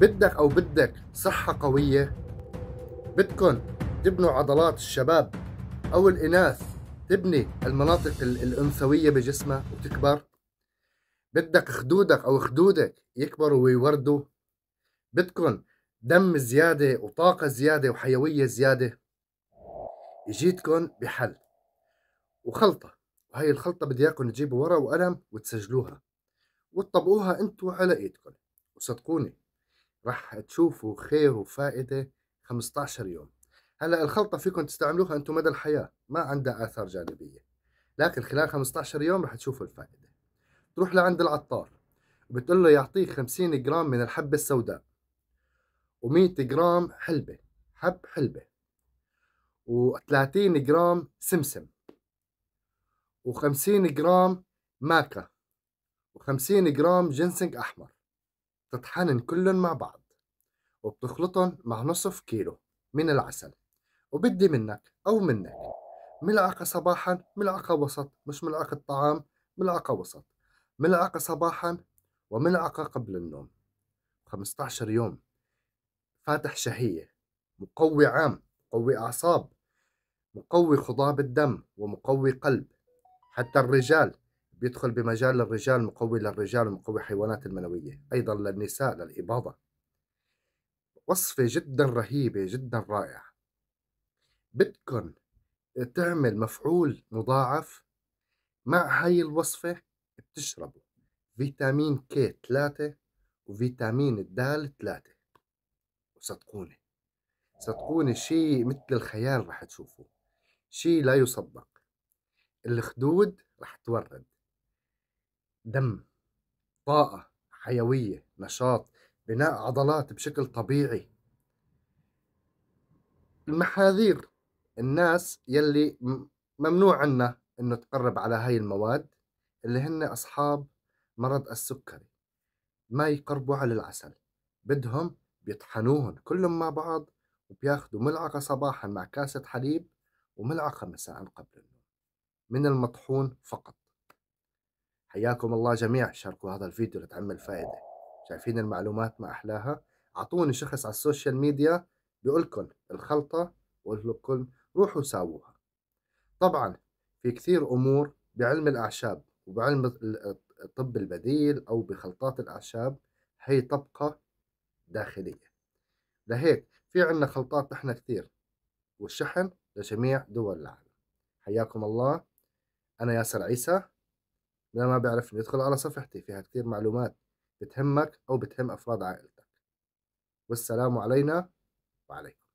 بدك أو بدك صحة قوية بدكن تبنوا عضلات الشباب أو الإناث تبني المناطق الأنثوية بجسمها وتكبر بدك خدودك أو خدودك يكبروا ويوردوا بدكن دم زيادة وطاقة زيادة وحيوية زيادة اجيتكن بحل وخلطة وهي الخلطة بدي اياكم تجيبوا ورقة وقلم وتسجلوها وتطبقوها انتوا على ايدكم وصدقوني راح تشوفوا خير وفائده 15 يوم هلا الخلطه فيكم تستعملوها انتم مدى الحياه ما عندها اثار جانبيه لكن خلال 15 يوم راح تشوفوا الفائده تروح لعند العطار بتقول له يعطيك 50 جرام من الحبه السوداء و100 جرام حلبه حب حلبه و30 جرام سمسم و50 جرام ماكا و50 جرام جنسنج احمر بتطحنن كلن مع بعض وبتخلطن مع نصف كيلو من العسل وبدي منك أو منك ملعقة صباحا ملعقة وسط مش ملعقة طعام ملعقة وسط ملعقة صباحا وملعقة قبل النوم 15 يوم فاتح شهية مقوي عام مقوي أعصاب مقوي خضاب الدم ومقوي قلب حتى الرجال بيدخل بمجال للرجال مقوي للرجال ومقوي حيوانات المنوية أيضا للنساء للإباضة وصفة جدا رهيبة جدا رائعة بدكن تعمل مفعول مضاعف مع هاي الوصفة بتشربوا فيتامين كي 3 وفيتامين الدال 3 وصدقوني صدقوني شيء مثل الخيال رح تشوفوه شيء لا يصدق الخدود رح تورد دم طاقة حيوية نشاط بناء عضلات بشكل طبيعي المحاذير الناس يلي ممنوع عنا انه تقرب على هاي المواد اللي هن اصحاب مرض السكري ما يقربوا على العسل بدهم بيطحنوهم كلهم مع بعض وبياخذوا ملعقة صباحا مع كاسة حليب وملعقة مساء قبل النوم من المطحون فقط حياكم الله جميع شاركوا هذا الفيديو لتعمل فائدة شايفين المعلومات ما أحلاها أعطوني شخص على السوشيال ميديا بيقولكم الخلطة ويقولكم روحوا ساووها طبعا في كثير أمور بعلم الأعشاب وبعلم الطب البديل أو بخلطات الأعشاب هي طبقة داخلية لهيك في عنا خلطات نحن كثير والشحن لجميع دول العالم حياكم الله أنا ياسر عيسى ما بيعرفني ادخل على صفحتي فيها كثير معلومات بتهمك أو بتهم أفراد عائلتك والسلام علينا وعليكم